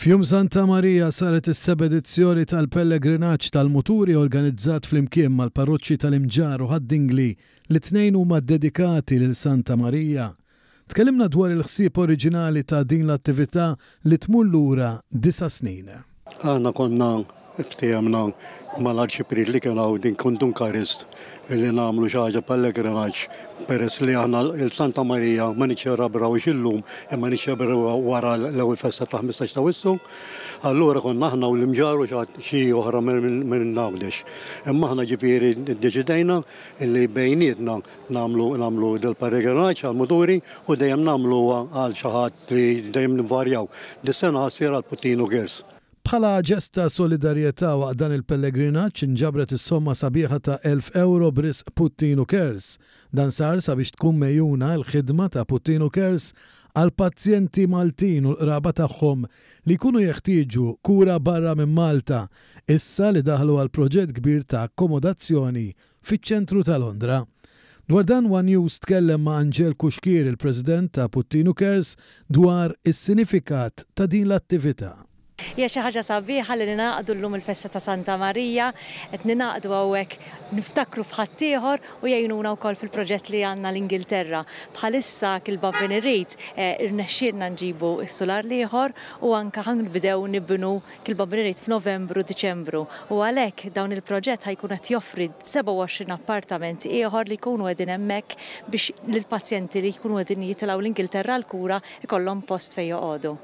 Fjum Santa Maria saret is-seb edizzjoni tal-pellegrinaġġ tal-muturi organizzat flimkien mal-parroċċi tal-Imġar u Ħaddingli li tnejn huma dedikati lil Santa Marija. Tkellimna dwar il-ħsieb oriġinali ta' din l-attività li tmur lura disa snin. Aħna konna ftijemna ma l-arċipri li kena u din kundun karist li namlu xaġa pellegrinaċ peress li għanna il-Santa Marija ma nċerra braw xillum e imma nċerra wara l-ewel festa ta' 15 ta' wissu allura konna ħna u l-imġaru xie uħra minn nawdex imma ħna ġifiri deċidejna li bejnietna namlu namlu del pellegrinaċ għal-muduri u dejjem namlu għal xaħat li dejjem nivarjaw. dis-sena ħassir għal putinu Gers. Bħala ġesta solidarjetà waqt dan il-pellegrinaġġ inġabret is-somma sabiħa ta' 1000 euro bris Puttinu Kers. Dan sar sabiex tkun mejuna l-ħidma ta' Puttinu Kers għal pazjenti Maltin u l-qraba tagħhom li kunu jeħtieġu kura barra minn Malta issa li daħlu għal proġett kbir ta' akkomodazzjoni fiċ-ċentru ta' Londra. Dwar dan One News tkellem ma' Anġel Kuxkir, il-President ta' Puttinu Kers, dwar is-sinifikat ta' din l-attività. Ja xi ħaġa sabiħa li ninaqdu llum il-festa ta' Santa Marija, qed ninaqdu hawnhekk niftakru f'ħadd ieħor u jgħinuna wkoll fil-proġett li għandna l-Ingilterra. Bħalissa babbin irrid eh, irnexxielna nġibu s sular ieħor u anka ħanbidew nibnu babbin irrid f'Novembru, Diċembru. U għalhekk dawn il-proġett ħajkun qed joffri 27 appartament ieħor li jkunu qegħdin hemmhekk biex lill-pazjenti li jkunu qegħdin jitilgħu l-Ingilterra l-kura ikollhom post fejn joqogħdu.